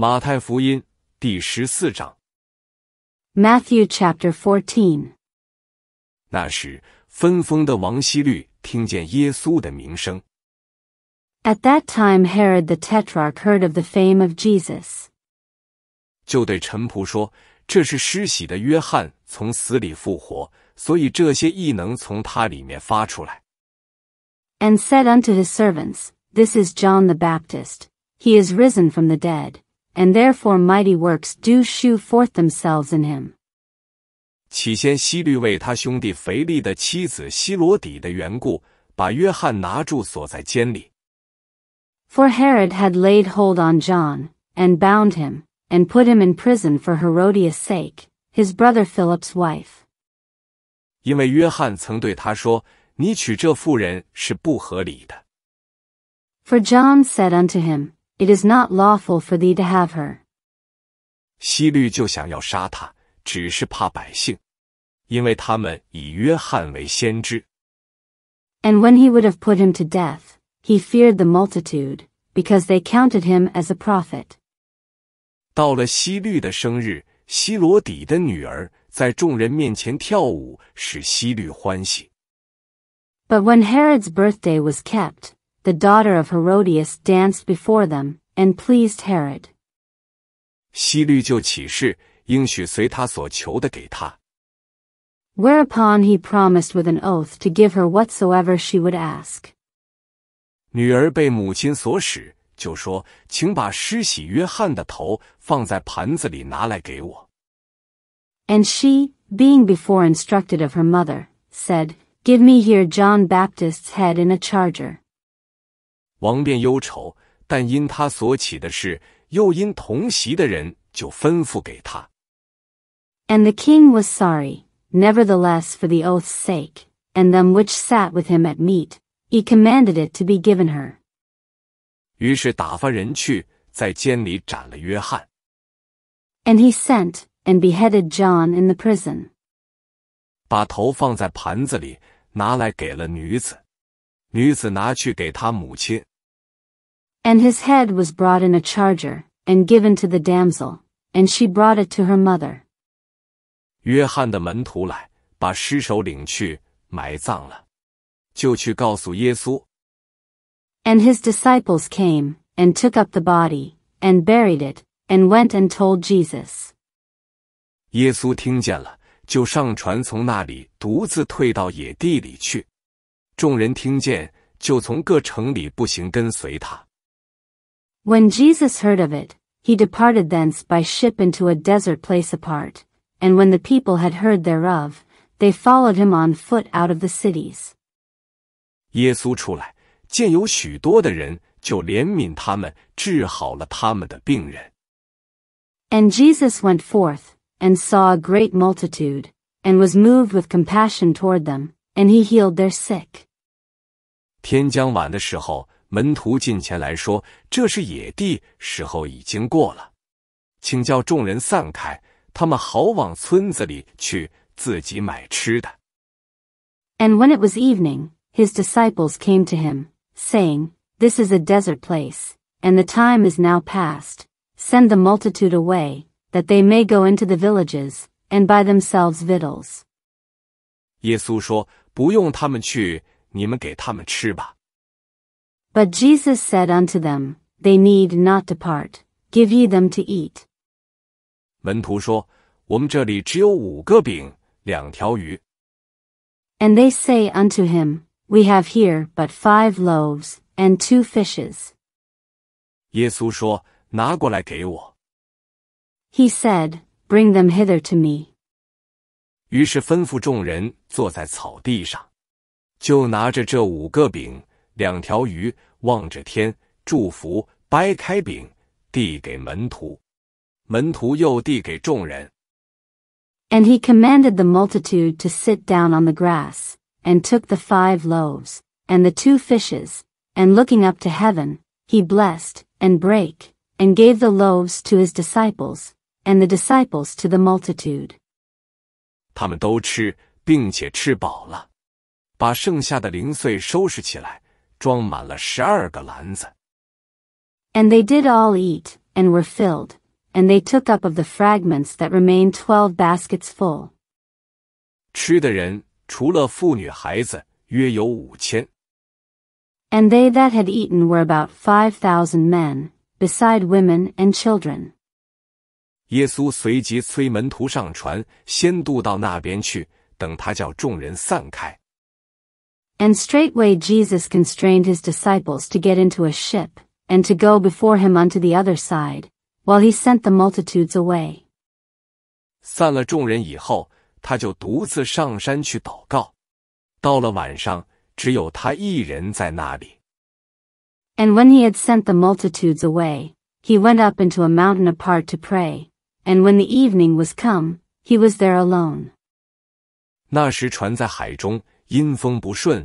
马太福音第十四章。Matthew chapter fourteen。那时，分封的王希律听见耶稣的名声。At that time, Herod the Tetrarch heard of the fame of Jesus. 就对臣仆说：“这是施洗的约翰从死里复活，所以这些异能从他里面发出来。” And said unto his servants, This is John the Baptist. He is risen from the dead and therefore mighty works do shew forth themselves in him. 起先，希律为他兄弟腓力的妻子希罗底的缘故，把约翰拿住，锁在监里。For Herod had laid hold on John, and bound him, and put him in prison for Herodias' sake, his brother Philip's wife. 因为约翰曾对他说：“你娶这妇人是不合理的。” For John said unto him, it is not lawful for thee to have her。希律就想要杀他，只是怕百姓，因为他们以约翰为先知。And when he would have put him to death, he feared the multitude, because they counted him as a prophet. 到了希律的生日，希罗底的女儿在众人面前跳舞，使希律欢喜。But when Herod's birthday was kept, the daughter of Herodias danced before them, and pleased Herod. Whereupon he promised with an oath to give her whatsoever she would ask. 女儿被母亲所使，就说：“请把施洗约翰的头放在盘子里拿来给我。” And she, being before instructed of her mother, said, Give me here John Baptist's head in a charger. 王便忧愁，但因他所起的事，又因同席的人，就吩咐给他。And the king was sorry, nevertheless, for the oath's sake, and them which sat with him at meat, he commanded it to be given her. 于是打发人去，在监里斩了约翰。And he sent and beheaded John in the prison. 把头放在盘子里，拿来给了女子。女子拿去给他母亲。And his head was brought in a charger, and given to the damsel, and she brought it to her mother. 约翰的门徒来，把尸首领去埋葬了，就去告诉耶稣。And his disciples came and took up the body and buried it and went and told Jesus. 耶稣听见了，就上船从那里独自退到野地里去。众人听见，就从各城里步行跟随他。When Jesus heard of it, he departed thence by ship into a desert place apart, and when the people had heard thereof, they followed him on foot out of the cities. 耶稣出来，见有许多的人，就怜悯他们，治好了他们的病人。And Jesus went forth, and saw a great multitude, and was moved with compassion toward them, and he healed their sick. 天将晚的时候，门徒近前来说：“这是野地，时候已经过了，请叫众人散开，他们好往村子里去，自己买吃的。” And when it was evening, his disciples came to him, saying, This is a desert place, and the time is now past. Send the multitude away, that they may go into the villages, and buy themselves victuals. 耶稣说：“不用他们去。” But Jesus said unto them, They need not depart. Give ye them to eat. And they say unto him, We have here but five loaves and two fishes. 耶稣说：“拿过来给我。” He said, Bring them hither to me. 于是吩咐众人坐在草地上。就拿着这五个饼、两条鱼，望着天祝福，掰开饼递给门徒，门徒又递给众人。And he commanded the multitude to sit down on the grass, and took the five loaves, and the two fishes, and looking up to heaven, he blessed, and brake, and gave the loaves to his disciples, and the disciples to the multitude. 他们都吃，并且吃饱了。把剩下的零碎收拾起来，装满了十二个篮子。And they did all eat, and were filled, and they took up of the fragments that remained twelve baskets full. 吃的人除了妇女孩子，约有五千。And they that had eaten were about five thousand men, beside women and children. 耶稣随即催门徒上船，先渡到那边去，等他叫众人散开。and straightway Jesus constrained his disciples to get into a ship, and to go before him unto the other side, while he sent the multitudes away. 散了众人以后，他就独自上山去祷告。到了晚上，只有他一人在那里。And when he had sent the multitudes away, he went up into a mountain apart to pray. And when the evening was come, he was there alone. 那时船在海中。but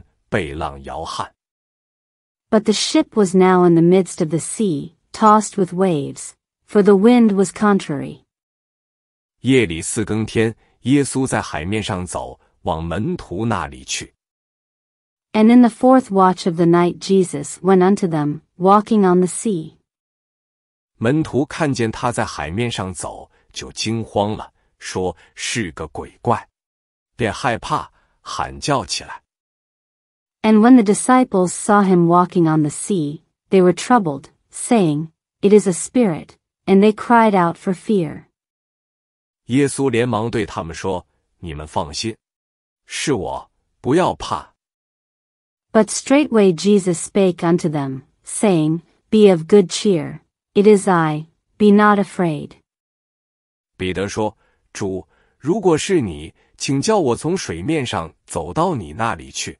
the ship was now in the midst of the sea, tossed with waves, for the wind was contrary. 夜里四更天，耶稣在海面上走，往门徒那里去。And in the fourth watch of the night, Jesus went unto them, walking on the sea. 门徒看见他在海面上走，就惊慌了，说是个鬼怪，便害怕。喊叫起来。And when the disciples saw him walking on the sea, they were troubled, saying, It is a spirit, and they cried out for fear. 耶稣连忙对他们说：“你们放心，是我，不要怕。” But straightway Jesus spake unto them, saying, Be of good cheer, it is I, be not afraid. 彼得说：“主，如果是你，请叫我从水面上走到你那里去。”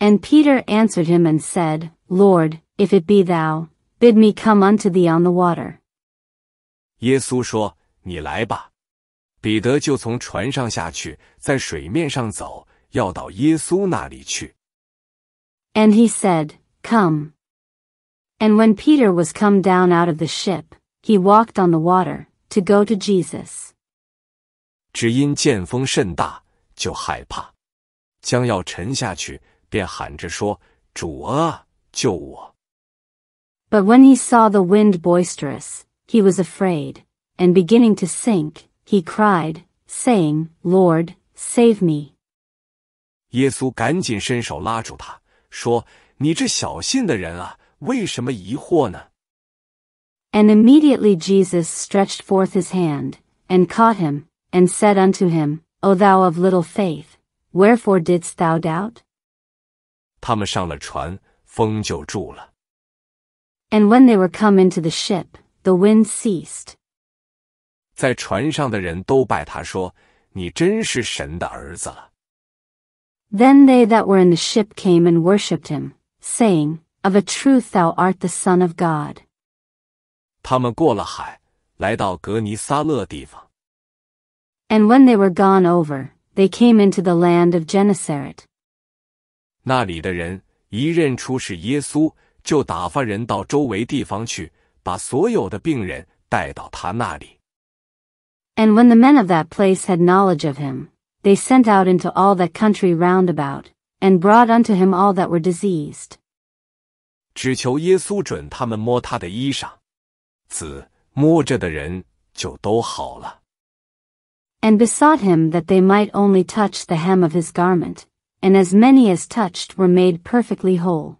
And Peter answered him and said, Lord, if it be thou, bid me come unto thee on the water. 耶稣说：“你来吧。”彼得就从船上下去，在水面上走，要到耶稣那里去。And he said, Come. And when Peter was come down out of the ship, he walked on the water, to go to Jesus. 只因见风甚大，就害怕，将要沉下去，便喊着说：“主啊，救我！” But when he saw the wind boisterous, he was afraid, and beginning to sink, he cried, saying, "Lord, save me!" 耶稣赶紧伸手拉住他，说：“你这小信的人啊，为什么疑惑呢？” And immediately Jesus stretched forth his hand and caught him. and said unto him, O thou of little faith, wherefore didst thou doubt? 他们上了船，风就住了。And when they were come into the ship, the wind ceased. 在船上的人都拜他说：“你真是神的儿子了。” Then they that were in the ship came and worshipped him, saying, Of a truth thou art the Son of God. 他们过了海，来到格尼撒勒地方。and when they were gone over, they came into the land of Gennesaret. 那里的人一认出是耶稣，就打发人到周围地方去，把所有的病人带到他那里。And when the men of that place had knowledge of him, they sent out into all that country round about, and brought unto him all that were diseased. 只求耶稣准他们摸他的衣裳，子摸着的人就都好了。and besought him that they might only touch the hem of his garment, and as many as touched were made perfectly whole.